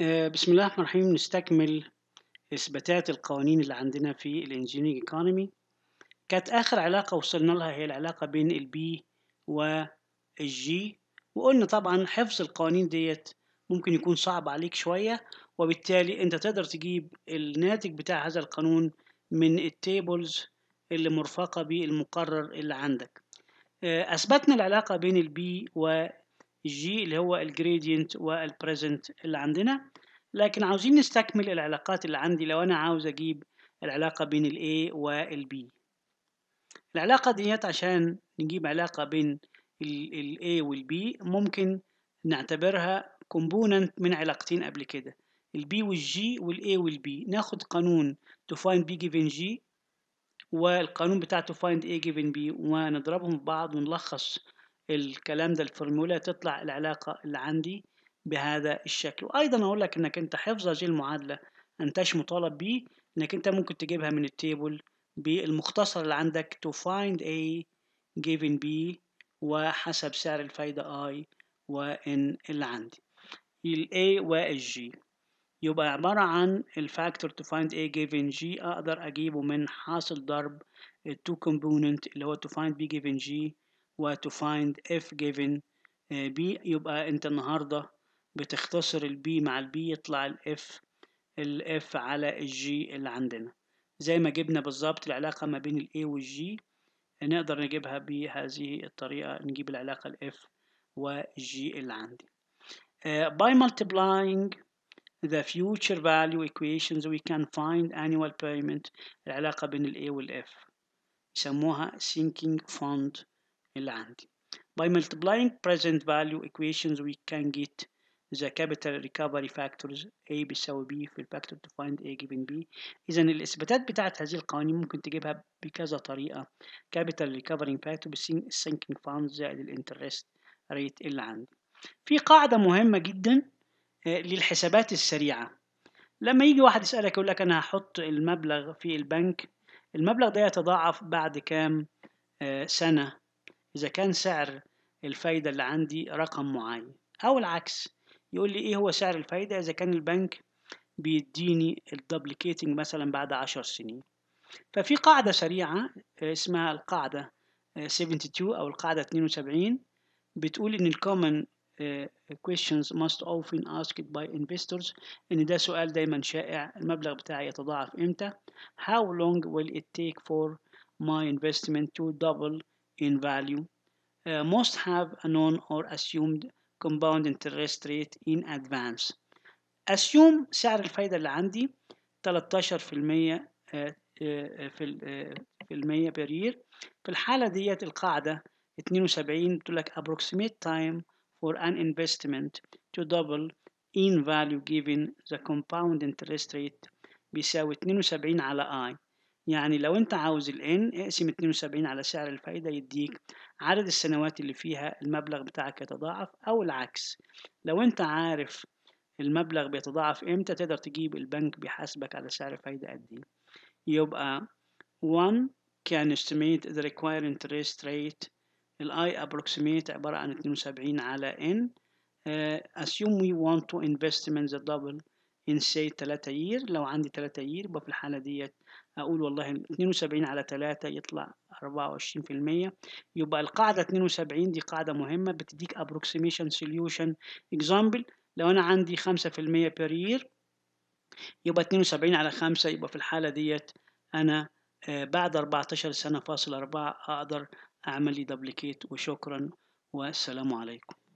آه، بسم الله الرحمن الرحيم نستكمل إثباتات القوانين اللي عندنا في الانجينيرنج ايكونومي كانت آخر علاقة وصلنا لها هي العلاقة بين البي والجي وقلنا طبعا حفظ القوانين ديت ممكن يكون صعب عليك شوية وبالتالي انت تقدر تجيب الناتج بتاع هذا القانون من التيبلز اللي مرفقة بالمقرر اللي عندك آه، أثبتنا العلاقة بين البي والجي الجي اللي هو الجريدينت والبريزنت اللي عندنا لكن عاوزين نستكمل العلاقات اللي عندي لو أنا عاوز أجيب العلاقة بين الاي والبي العلاقة ديت عشان نجيب علاقة بين الاي والبي ممكن نعتبرها كومبوننت من علاقتين قبل كده البي والجي والاي والبي ناخد قانون to find given جي والقانون بتاع find A given B ونضربهم في بعض ونلخص الكلام ده الفورمولا تطلع العلاقة اللي عندي بهذا الشكل وأيضا أقول لك إنك أنت حفظ هذه المعادلة أنتش مطالب بيه إنك أنت ممكن تجيبها من التيبل بالمختصر اللي عندك to find A given B وحسب سعر الفايدة I و N اللي عندي ال A و G يبقى عبارة عن الفاكتور to find A given G أقدر أجيبه من حاصل ضرب التو two component اللي هو to find B given G وتو فايند اف جيفن بي يبقى انت النهارده بتختصر البي مع البي يطلع الاف الاف على الجي اللي عندنا زي ما جبنا بالظبط العلاقه ما بين الاي والجي نقدر نجيبها بهذه الطريقه نجيب العلاقه الاف والجي اللي عندي uh, by multiplying the future value equations we can find annual payment العلاقة بين ال A وال F يسموها sinking fund اللي عندي by multiplying present value equations we can get the capital recovery factors A بيساوي B في الفاكتور to find A given B إذا الإثباتات بتاعت هذه القوانين ممكن تجيبها بكذا طريقة capital recovery factor sinking funds زائد الانترست ريت اللي عندي في قاعدة مهمة جدا آه، للحسابات السريعة لما يجي واحد يسألك يقول لك أنا هحط المبلغ في البنك المبلغ ده يتضاعف بعد كام آه، سنة إذا كان سعر الفايدة اللي عندي رقم معين أو العكس يقول لي إيه هو سعر الفايدة إذا كان البنك بيديني الدبليكيتنج مثلا بعد عشر سنين ففي قاعدة سريعة آه، اسمها القاعدة 72 آه، أو القاعدة 72 بتقول إن الكومن آه، questions must often asked by investors إن ده سؤال دايما شائع المبلغ بتاعي يتضاعف إمتى how long will it take for my investment to double in value uh, must have a known or assumed compound interest rate in advance assume سعر الفايدة اللي عندي 13% في في المية per year في الحالة ديت القاعدة 72 بتقول لك approximate time for an investment to double in value given the compound interest rate بيساوي 72 على i يعني لو انت عاوز الان اقسم 72 على سعر الفايدة يديك عدد السنوات اللي فيها المبلغ بتاعك يتضاعف أو العكس لو انت عارف المبلغ بيتضاعف امتى تقدر تجيب البنك بيحاسبك على سعر فايدة قد ايه يبقى 1 can estimate the required interest rate ال I approximate عبارة عن 72 على N uh, assume we want to investment the double إن شئت يير لو عندي يير يبقى في الحالة ديت أقول والله اتنين وسبعين على تلاتة يطلع أربعة وعشرين في المية يبقى القاعدة اتنين وسبعين دي قاعدة مهمة بتديك ابروكسيميشن سوليوشن اكزامبل لو أنا عندي خمسة في المية يبقى اتنين وسبعين على خمسة يبقى في الحالة ديت أنا آه، بعد 14 سنة فاصل أربعة أقدر أعمل لي دبليكيت وشكرا والسلام عليكم